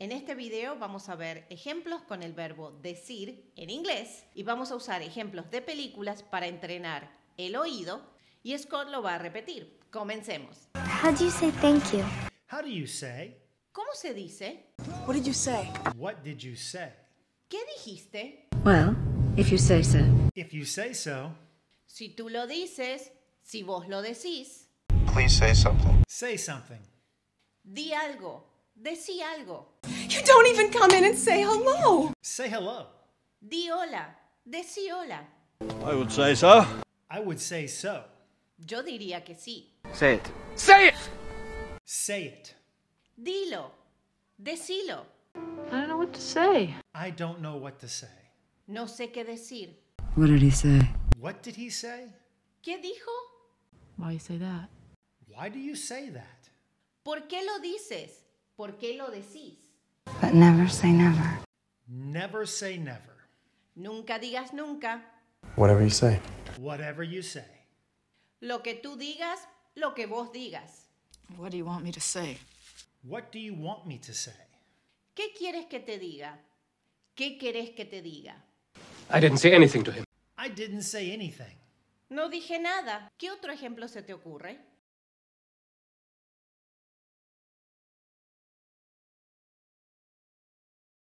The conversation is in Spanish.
En este video vamos a ver ejemplos con el verbo decir en inglés y vamos a usar ejemplos de películas para entrenar el oído y Scott lo va a repetir. Comencemos. How do you say thank you? How do you say? ¿Cómo se dice? What did you say? What did you say? ¿Qué dijiste? Well, if you say so. If you say so. Si tú lo dices, si vos lo decís. Please say something. Say something. Di algo. Decí algo. You don't even come in and say hello. Say hello. Di hola. Decí hola. I would say so. I would say so. Yo diría que sí. Say it. Say it! Say it. Dilo. Decilo. I don't know what to say. I don't know what to say. No sé qué decir. What did he say? What did he say? ¿Qué dijo? Why you say that? Why do you say that? ¿Por qué lo dices? ¿Por qué lo decís? But never say never. Never say never. Nunca digas nunca. Whatever you say. Whatever you say. Lo que tú digas, lo que vos digas. What do you want me to say? What do you want me to say? ¿Qué quieres que te diga? ¿Qué querés que te diga? I didn't say anything to him. I didn't say anything. No dije nada. ¿Qué otro ejemplo se te ocurre?